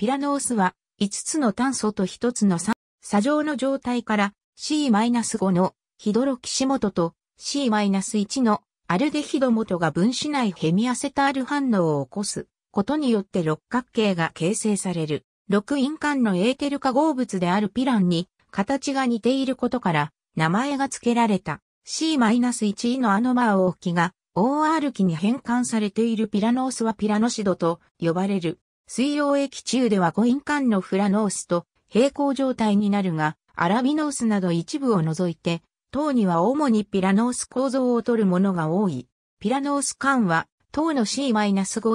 ピラノースは5つの炭素と1つの酸、砂状の状態から C-5 のヒドロキシ元と C-1 のアルデヒド元が分子内ヘミアセタール反応を起こすことによって六角形が形成される。六印間のエーテル化合物であるピランに形が似ていることから名前が付けられた c 1のアノマー大きが OR 期に変換されているピラノースはピラノシドと呼ばれる。水溶液中ではコイン缶のフラノースと平行状態になるが、アラビノースなど一部を除いて、糖には主にピラノース構造を取るものが多い。ピラノース間は、糖の C-5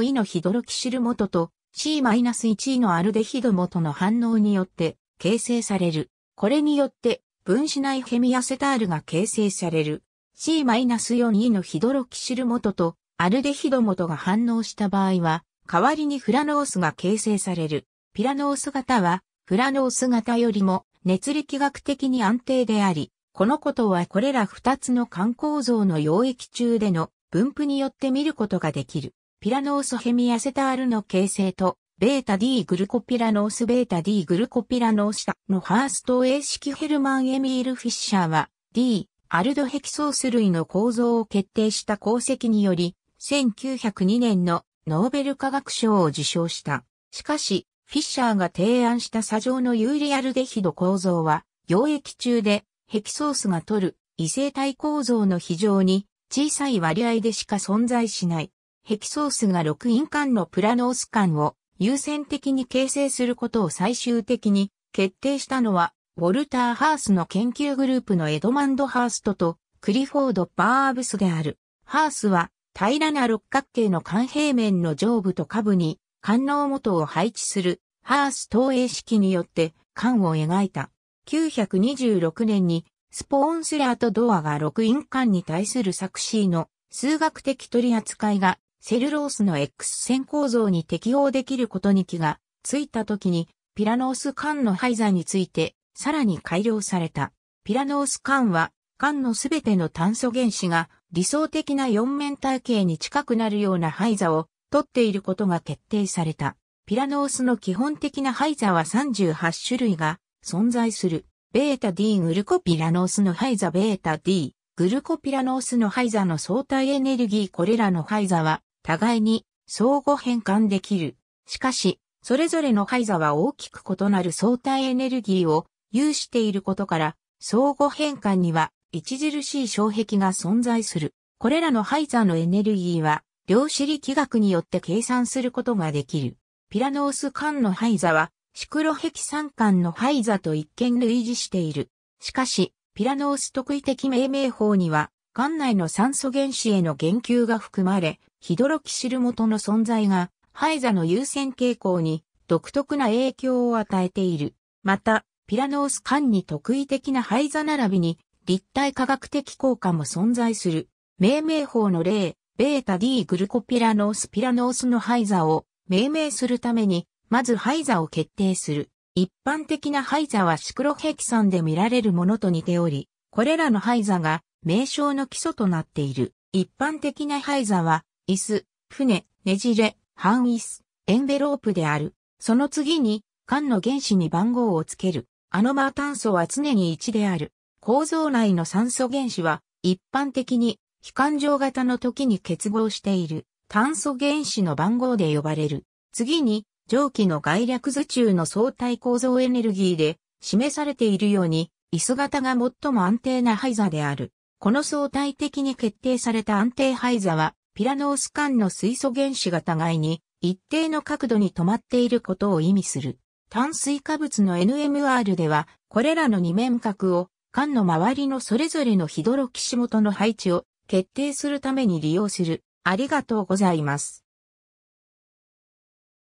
位のヒドロキシル元と C-1 位のアルデヒド元の反応によって形成される。これによって分子内ヘミアセタールが形成される。C-4 位のヒドロキシル元とアルデヒド元が反応した場合は代わりにフラノースが形成される。ピラノース型は、フラノース型よりも熱力学的に安定であり、このことはこれら二つの肝構造の溶液中での分布によって見ることができる。ピラノースヘミアセタールの形成と、ベータ D グルコピラノースベータ D グルコピラノースタのハースト A 式ヘルマン・エミール・フィッシャーは D アルドヘキソース類の構造を決定した功績により1902年のノーベル化学賞を受賞した。しかし、フィッシャーが提案した砂上の有リアルデヒド構造は、溶液中でヘキソースが取る異性体構造の非常に小さい割合でしか存在しない。ヘキソースが6因間のプラノース間を優先的に形成することを最終的に決定したのは、ウォルター・ハースの研究グループのエドマンド・ハーストとクリフォード・バーブスである。ハースは平らな六角形の肝平面の上部と下部に、肝能元を配置する、ハース投影式によって、肝を描いた。926年に、スポーンスラーとドアが六印管に対する作詞の数学的取り扱いがセルロースの X 線構造に適応できることに気がついた時にピラノース管の廃材についてさらに改良された。ピラノース管は管のすべての炭素原子が理想的な四面体系に近くなるような廃座を取っていることが決定された。ピラノースの基本的な廃座は38種類が存在する。ベータ D グルコピラノースの廃座ベータ D グルコピラノースの廃座の相対エネルギーこれらの廃座は互いに相互変換できる。しかし、それぞれの廃座は大きく異なる相対エネルギーを有していることから、相互変換には著しい障壁が存在する。これらの排座のエネルギーは、量子力学によって計算することができる。ピラノース間の排座は、シクロヘキサン間の排座と一見類似している。しかし、ピラノース特異的命名法には、館内の酸素原子への言及が含まれ、ヒドロキシル元の存在が、排座の優先傾向に独特な影響を与えている。また、ピラノース間に特異的な排座並びに立体科学的効果も存在する。命名法の例、ベータ D グルコピラノースピラノースの廃座を命名するために、まず廃座を決定する。一般的な廃座はシクロヘキサンで見られるものと似ており、これらの廃座が名称の基礎となっている。一般的な廃座は、椅子、船、ねじれ、半椅子、エンベロープである。その次に、缶の原子に番号をつける。アノマー炭素は常に1である。構造内の酸素原子は一般的に非環状型の時に結合している炭素原子の番号で呼ばれる。次に蒸気の概略図中の相対構造エネルギーで示されているように椅子型が最も安定な廃座である。この相対的に決定された安定廃座はピラノース間の水素原子が互いに一定の角度に止まっていることを意味する。炭水化物の NMR ではこれらの二面角を艦の周りのそれぞれのヒドロキシ元の配置を決定するために利用する。ありがとうございます。